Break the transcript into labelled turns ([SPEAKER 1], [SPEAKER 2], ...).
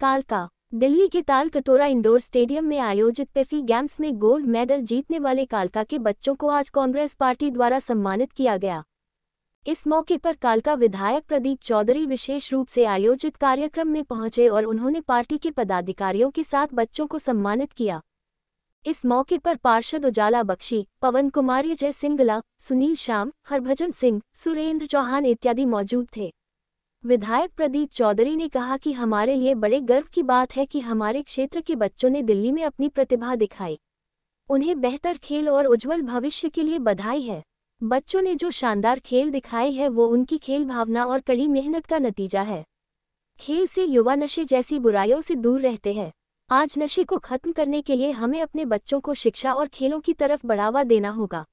[SPEAKER 1] कालका दिल्ली के ताल कटोरा इंडोर स्टेडियम में आयोजित पेफी गेम्स में गोल्ड मेडल जीतने वाले कालका के बच्चों को आज कांग्रेस पार्टी द्वारा सम्मानित किया गया इस मौके पर कालका विधायक प्रदीप चौधरी विशेष रूप से आयोजित कार्यक्रम में पहुंचे और उन्होंने पार्टी के पदाधिकारियों के साथ बच्चों को सम्मानित किया इस मौके पर पार्षद उजाला बख्शी पवन कुमार जय सिंगला सुनील श्याम हरभजन सिंह सुरेंद्र चौहान इत्यादि मौजूद थे विधायक प्रदीप चौधरी ने कहा कि हमारे लिए बड़े गर्व की बात है कि हमारे क्षेत्र के बच्चों ने दिल्ली में अपनी प्रतिभा दिखाई उन्हें बेहतर खेल और उज्जवल भविष्य के लिए बधाई है बच्चों ने जो शानदार खेल दिखाए है वो उनकी खेल भावना और कड़ी मेहनत का नतीजा है खेल से युवा नशे जैसी बुराइयों से दूर रहते हैं आज नशे को खत्म करने के लिए हमें अपने बच्चों को शिक्षा और खेलों की तरफ बढ़ावा देना होगा